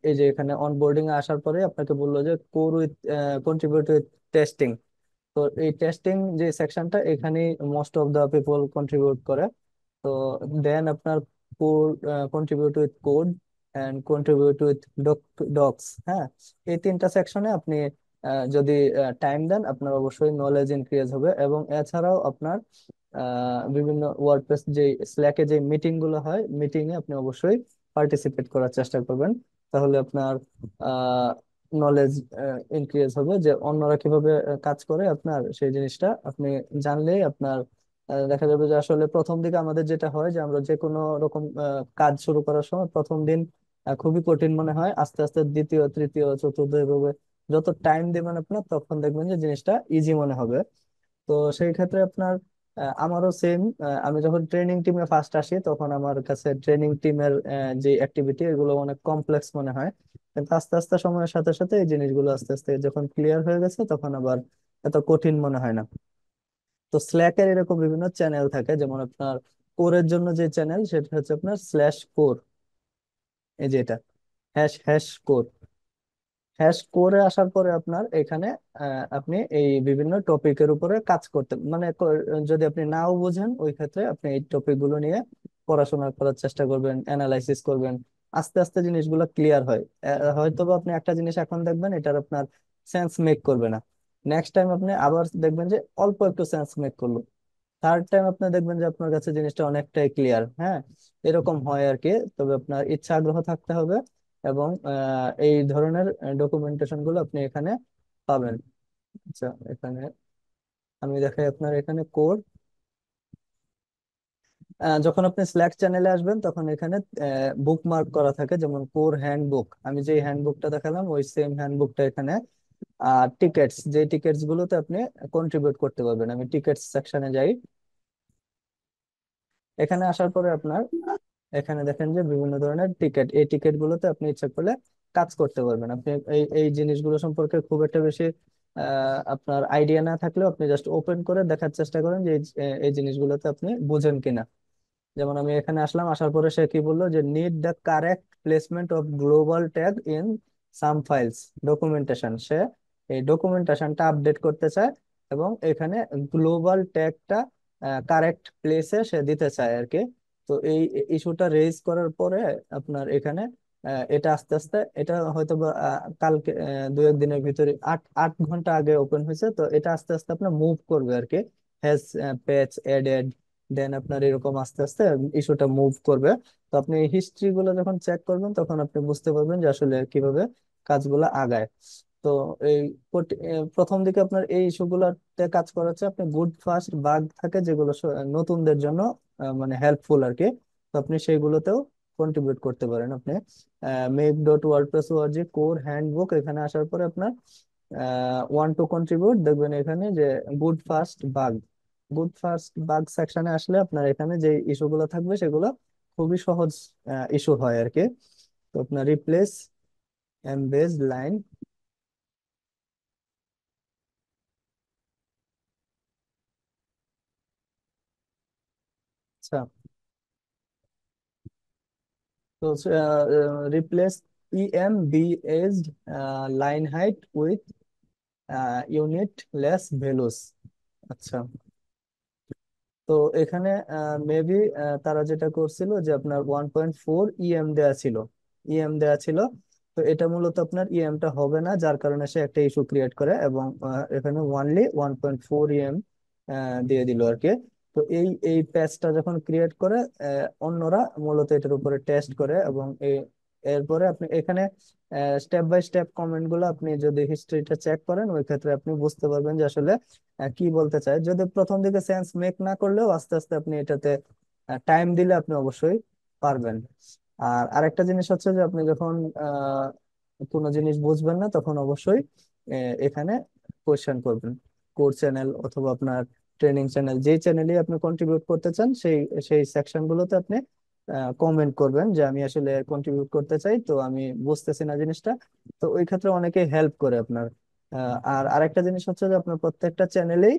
এই যে এখানে অনবোর্ডিং এ আসার পরে আপনাকে বললো যে core with contribute with testing তো এই টেস্টিং যে সেকশনটা এখানে most of the people contribute করে তো দেন আপনার core contribute with code and contribute with docs হ্যাঁ এই তিনটা সেকশনে আপনি যদি টাইম দেন আপনার অবশ্যই নলেজ ইনক্রিজ হবে এবং এছাড়াও আপনার বিভিন্ন ওয়ার্ডপ্রেস যে স্ল্যাকে যে মিটিং গুলো হয় মিটিং এ আপনি অবশ্যই পার্টিসিপেট করার চেষ্টা করবেন তাহলে আপনার নলেজ ইনক্রিজ হবে যে অন্যরা কিভাবে কাজ করে আপনার সেই জিনিসটা আপনি জানলেই আপনার দেখা যাবে যে আসলে প্রথম দিকে আমাদের যেটা হয় যে আমরা যে কোনো রকম কাজ শুরু করার সময় প্রথম দিন খুবই কঠিন মনে হয় আস্তে আস্তে দ্বিতীয় তৃতীয় চতুর্থ এভাবে যত টাইম দেবেন আপনার তখন দেখবেন যে জিনিসটা ইজি মনে হবে তো সেই ক্ষেত্রে আপনার আমারও সেম আমি যখন ট্রেনিং টিমে ফার্স্ট আসি তখন আমার কাছে ট্রেনিং টিমের যে অ্যাক্টিভিটি এগুলো অনেক কমপ্লেক্স মনে হয় কিন্তু আস্তে আস্তে সময়ের সাথে সাথে এই জিনিসগুলো আস্তে আস্তে যখন ক্লিয়ার হয়ে গেছে তখন আবার এত কঠিন মনে হয় না তো স্ল্যাকের এরকম বিভিন্ন চ্যানেল থাকে যেমন আপনার কোরের জন্য যে চ্যানেল সেটা হচ্ছে আপনার স্ল্যাশ কোর এই যে এটা হ্যাশ হ্যাশ কোর হ্যাশ করে আসার পরে আপনার এখানে আপনি এই বিভিন্ন টপিকের উপরে কাজ করতে মানে যদি আপনি নাও বোঝেন ওই ক্ষেত্রে আপনি এই টপিকগুলো নিয়ে পড়াশোনা করার চেষ্টা করবেন অ্যানালাইসিস করবেন আস্তে আস্তে জিনিসগুলো ক্লিয়ার হয় হয়তো বা আপনি একটা জিনিস এখন দেখবেন এটার আপনার সেন্স মেক করবে না নেক্সট টাইম আপনি আবার দেখবেন যে অল্প একটু সেন্স মেক করলো থার্ড টাইম আপনি দেখবেন যে আপনার কাছে জিনিসটা অনেকটাই ক্লিয়ার হ্যাঁ এরকম হয় আর কি তবে আপনার ইচ্ছা আগ্রহ থাকতে হবে এবং এই ধরনের ডকুমেন্টেশন গুলো আপনি এখানে পাবেন আচ্ছা এখানে আমি দেখাই আপনার এখানে কোড যখন আপনি স্ল্যাক চ্যানেলে আসবেন তখন এখানে বুক মার্ক করা থাকে যেমন কোর হ্যান্ডবুক আমি যে হ্যান্ডবুকটা দেখালাম ওই সেম হ্যান্ডবুকটা এখানে আর টিকেটস যে টিকেটস গুলোতে আপনি কন্ট্রিবিউট করতে পারবেন আমি টিকেটস সেকশনে যাই এখানে আসার পরে আপনার এখানে দেখেন যে বিভিন্ন ধরনের টিকিট এই টিকিট গুলোতে আপনি ইচ্ছা করলে কাজ করতে পারবেন আপনি এই এই জিনিসগুলো সম্পর্কে খুব একটা বেশি আপনার আইডিয়া না থাকলেও আপনি জাস্ট ওপেন করে দেখার চেষ্টা করেন যে এই জিনিসগুলোতে আপনি বুঝেন কিনা যেমন আমি এখানে আসলাম আসার পরে সে কি বললো যে need the correct placement of global tag in some files documentation সে এই ডকুমেন্টেশনটা আপডেট করতে চায় এবং এখানে গ্লোবাল ট্যাগটা কারেক্ট প্লেসে সে দিতে চায় আর কি তো এই ইস্যুটা রেজ করার পরে আপনার এখানে এটা আস্তে আস্তে এটা হয়তো কালকে দু একদিনের ভিতরে আট আট ঘন্টা আগে ওপেন হয়েছে তো এটা আস্তে আস্তে আপনার মুভ করবে আর কি হ্যাজ প্যাচ এডেড দেন আপনার এরকম আস্তে আস্তে ইস্যুটা মুভ করবে তো আপনি হিস্ট্রি গুলো যখন চেক করবেন তখন আপনি বুঝতে পারবেন যে আসলে কিভাবে কাজগুলো আগায় তো এই প্রথম দিকে আপনার এই ইস্যুগুলোতে কাজ করাচ্ছে আপনি গুড ফার্স্ট বাগ থাকে যেগুলো নতুনদের জন্য মানে হেল্পফুল আর কি তো আপনি সেইগুলোতেও কন্ট্রিবিউট করতে পারেন আপনি make dot WordPress org core handbook এখানে আসার পরে আপনার ওয়ান টু কন্ট্রিবিউট দেখবেন এখানে যে good first bug good first bug সেকশনে আসলে আপনার এখানে যে ইস্যুগুলো থাকবে সেগুলো খুবই সহজ ইস্যু হয় আর কি তো আপনার রিপ্লেস এমবেজ লাইন আচ্ছা তো replace em b as line height with unitless values আচ্ছা তো এখানে মেবি তারা যেটা করছিল যে আপনার ওয়ান পয়েন্ট ফোর ইএম দেওয়া ছিল ইএম e দেওয়া ছিল তো এটা মূলত আপনার e টা হবে না যার কারণে সে একটা ইস্যু ক্রিয়েট করে এবং এখানে only one point four em দিয়ে দিল আর কি তো এই এই প্যাচটা যখন ক্রিয়েট করে অন্যরা মূলত এটার উপরে টেস্ট করে এবং এই এরপরে আপনি এখানে স্টেপ বাই স্টেপ কমেন্ট গুলো আপনি যদি হিস্ট্রিটা চেক করেন ওই ক্ষেত্রে আপনি বুঝতে পারবেন যে আসলে কি বলতে চায় যদি প্রথম দিকে সেন্স মেক না করলেও আস্তে আস্তে আপনি এটাতে টাইম দিলে আপনি অবশ্যই পারবেন আর আরেকটা জিনিস হচ্ছে যে আপনি যখন কোনো জিনিস বুঝবেন না তখন অবশ্যই এখানে কোয়েশ্চেন করবেন কোর চ্যানেল অথবা আপনার ট্রেনিং চ্যানেল যে চ্যানেলে আপনি কন্ট্রিবিউট করতে চান সেই সেই সেকশন গুলোতে আপনি কমেন্ট করবেন যে আমি আসলে কন্ট্রিবিউট করতে চাই তো আমি বুঝতেছি না জিনিসটা তো ওই ক্ষেত্রে অনেকে হেল্প করে আপনার আর আরেকটা জিনিস হচ্ছে যে আপনার প্রত্যেকটা চ্যানেলেই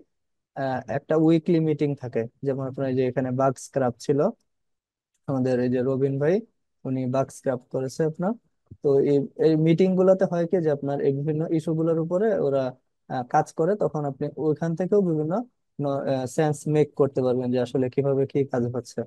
একটা উইকলি মিটিং থাকে যেমন আপনার যে এখানে বাগ স্ক্রাপ ছিল আমাদের এই যে রবিন ভাই উনি বাগ স্ক্রাপ করেছে আপনার তো এই এই মিটিং গুলোতে হয় কি যে আপনার এই বিভিন্ন ইস্যু গুলোর উপরে ওরা কাজ করে তখন আপনি ওইখান থেকেও বিভিন্ন সেন্স মেক করতে পারবেন যে আসলে কিভাবে কি কাজ হচ্ছে